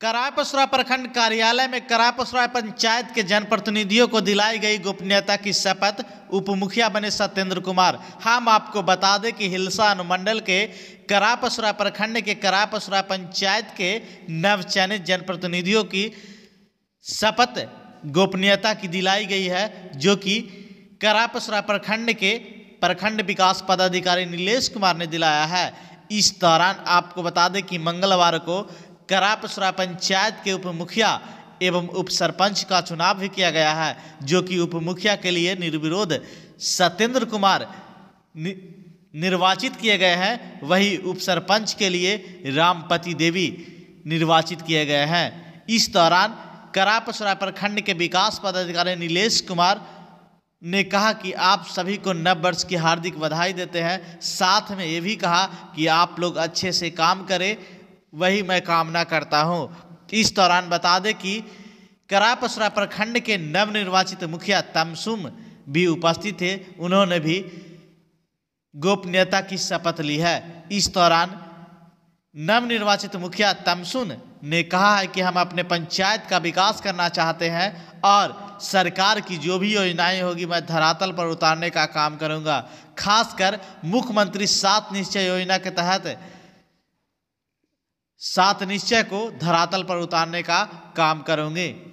करापसरा प्रखंड कार्यालय में करापसरा पंचायत के जनप्रतिनिधियों को दिलाई गई गोपनीयता की शपथ उप मुखिया बने सत्येंद्र कुमार हम आपको बता दें कि हिलसा अनुमंडल के करापसरा प्रखंड के करापसरा पंचायत के नवचयनित जनप्रतिनिधियों की शपथ गोपनीयता की दिलाई गई है जो कि करापसरा प्रखंड के प्रखंड विकास पदाधिकारी नीलेश कुमार ने दिलाया है इस दौरान आपको बता दें कि मंगलवार को करापसरा पंचायत के उप मुखिया एवं उप सरपंच का चुनाव भी किया गया है जो कि उप मुखिया के लिए निर्विरोध सत्येंद्र कुमार नि, निर्वाचित किए गए हैं वही उप सरपंच के लिए रामपति देवी निर्वाचित किए गए हैं इस दौरान करापसरा प्रखंड के विकास पदाधिकारी नीलेश कुमार ने कहा कि आप सभी को नव वर्ष की हार्दिक बधाई देते हैं साथ में ये भी कहा कि आप लोग अच्छे से काम करें वही मैं कामना करता हूँ इस दौरान बता दें कि करापसरा प्रखंड के नवनिर्वाचित मुखिया तमसुम भी उपस्थित थे उन्होंने भी गोपनीयता की शपथ ली है इस दौरान नवनिर्वाचित मुखिया तमसुन ने कहा है कि हम अपने पंचायत का विकास करना चाहते हैं और सरकार की जो भी योजनाएं होगी मैं धरातल पर उतारने का काम करूंगा खासकर मुख्यमंत्री सात निश्चय योजना के तहत सात निश्चय को धरातल पर उतारने का काम करेंगे